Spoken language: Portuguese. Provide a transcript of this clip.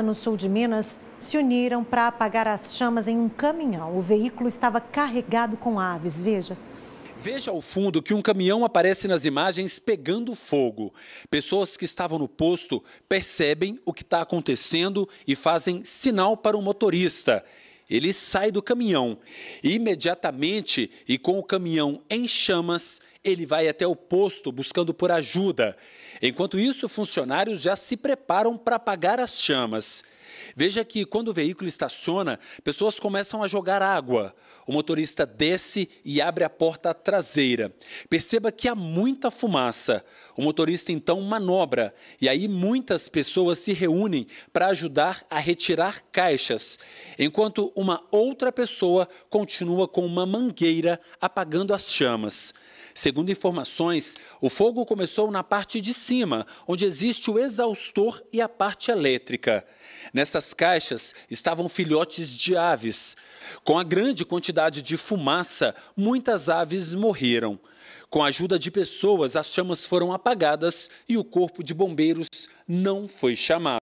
no sul de Minas, se uniram para apagar as chamas em um caminhão. O veículo estava carregado com aves, veja. Veja ao fundo que um caminhão aparece nas imagens pegando fogo. Pessoas que estavam no posto percebem o que está acontecendo e fazem sinal para o motorista. Ele sai do caminhão. imediatamente, e com o caminhão em chamas, ele vai até o posto buscando por ajuda. Enquanto isso, funcionários já se preparam para apagar as chamas. Veja que quando o veículo estaciona, pessoas começam a jogar água. O motorista desce e abre a porta traseira. Perceba que há muita fumaça. O motorista então manobra e aí muitas pessoas se reúnem para ajudar a retirar caixas, enquanto uma outra pessoa continua com uma mangueira apagando as chamas. Segundo informações, o fogo começou na parte de cima, onde existe o exaustor e a parte elétrica. Nessas caixas estavam filhotes de aves. Com a grande quantidade de fumaça, muitas aves morreram. Com a ajuda de pessoas, as chamas foram apagadas e o corpo de bombeiros não foi chamado.